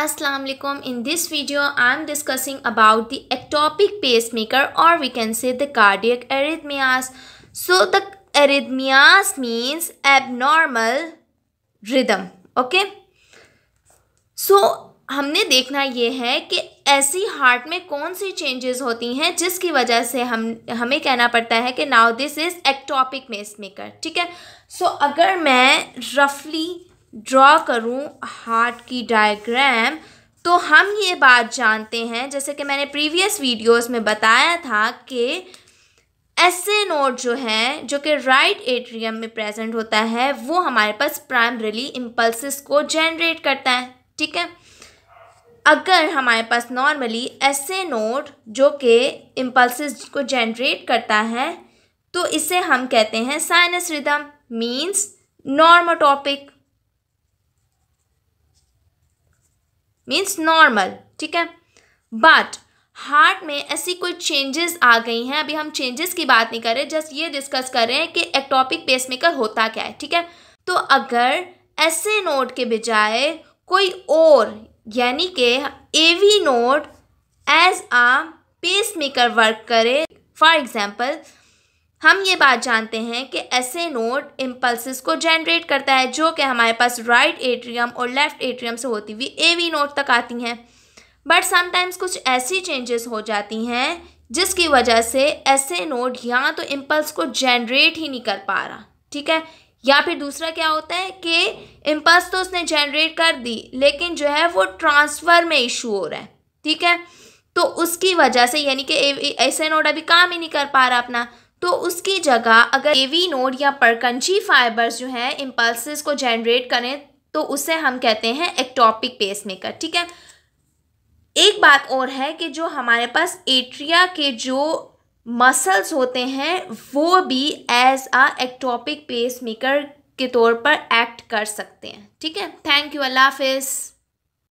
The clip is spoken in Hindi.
असलकुम in this video I am discussing about the ectopic pacemaker और we can say the cardiac arrhythmias so the arrhythmias means abnormal rhythm okay so हमने देखना ये है कि ऐसी हार्ट में कौन सी चेंजेस होती हैं जिसकी वजह से हम हमें कहना पड़ता है कि now this is ectopic pacemaker ठीक है सो so, अगर मैं रफली ड्रॉ करूँ हार्ट की डायग्राम तो हम ये बात जानते हैं जैसे कि मैंने प्रीवियस वीडियोस में बताया था कि एस नोट नोड जो है जो कि राइट एट्रियम में प्रेजेंट होता है वो हमारे पास प्राइमरली इम्पल्सिस को जनरेट करता है ठीक है अगर हमारे पास नॉर्मली एस नोट नोड जो कि इम्पल्सिस को जनरेट करता है तो इसे हम कहते हैं sinus rhythm means normotopic means normal ठीक है बट हार्ट में ऐसी कोई चेंजेस आ गई हैं अभी हम चेंजेस की बात नहीं कर रहे जस्ट ये डिस्कस कर रहे हैं कि एक्टॉपिक पेसमेकर होता क्या है ठीक है तो अगर ऐसे नोट के बजाय कोई और यानी कि AV node as a pacemaker work करे फॉर एग्जाम्पल हम ये बात जानते हैं कि ऐसे नोड इम्पल्सिस को जनरेट करता है जो कि हमारे पास राइट एट्रियम और लेफ़्ट एट्रियम से होती हुई ए वी नोड तक आती हैं बट समटाइम्स कुछ ऐसी चेंजेस हो जाती हैं जिसकी वजह से ऐसे नोड या तो इम्पल्स को जनरेट ही नहीं कर पा रहा ठीक है या फिर दूसरा क्या होता है कि इम्पल्स तो उसने जनरेट कर दी लेकिन जो है वो ट्रांसफ़र में इशू हो रहा है ठीक है तो उसकी वजह से यानी कि ऐसे नोड अभी काम ही नहीं कर पा रहा अपना तो उसकी जगह अगर एवी नोड या परकंची फाइबर्स जो हैं इम्पल्स को जनरेट करें तो उसे हम कहते हैं एक्टॉपिक पेस मेकर ठीक है एक बात और है कि जो हमारे पास एट्रिया के जो मसल्स होते हैं वो भी as a ectopic pacemaker के तौर पर एक्ट कर सकते हैं ठीक है थैंक यू अल्लाह हाफिज़